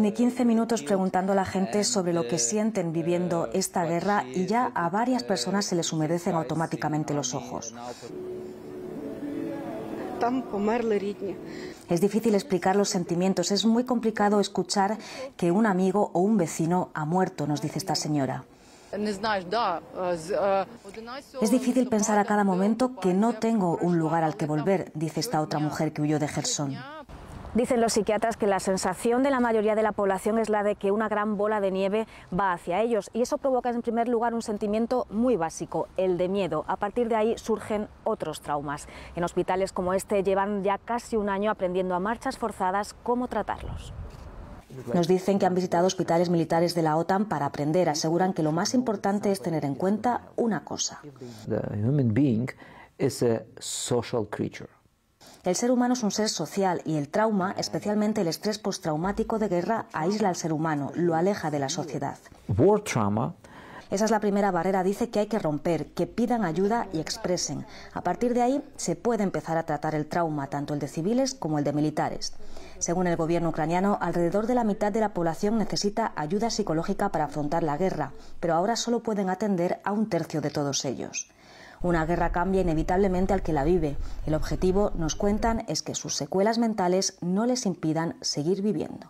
Tiene 15 minutos preguntando a la gente sobre lo que sienten viviendo esta guerra y ya a varias personas se les humedecen automáticamente los ojos. Es difícil explicar los sentimientos, es muy complicado escuchar que un amigo o un vecino ha muerto, nos dice esta señora. Es difícil pensar a cada momento que no tengo un lugar al que volver, dice esta otra mujer que huyó de Gerson. Dicen los psiquiatras que la sensación de la mayoría de la población es la de que una gran bola de nieve va hacia ellos y eso provoca en primer lugar un sentimiento muy básico, el de miedo. A partir de ahí surgen otros traumas. En hospitales como este llevan ya casi un año aprendiendo a marchas forzadas cómo tratarlos. Nos dicen que han visitado hospitales militares de la OTAN para aprender. Aseguran que lo más importante es tener en cuenta una cosa. social el ser humano es un ser social y el trauma, especialmente el estrés postraumático de guerra, aísla al ser humano, lo aleja de la sociedad. esa es la primera barrera, dice que hay que romper, que pidan ayuda y expresen. A partir de ahí se puede empezar a tratar el trauma, tanto el de civiles como el de militares. Según el gobierno ucraniano, alrededor de la mitad de la población necesita ayuda psicológica para afrontar la guerra, pero ahora solo pueden atender a un tercio de todos ellos. Una guerra cambia inevitablemente al que la vive. El objetivo, nos cuentan, es que sus secuelas mentales no les impidan seguir viviendo.